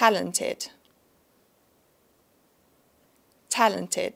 talented talented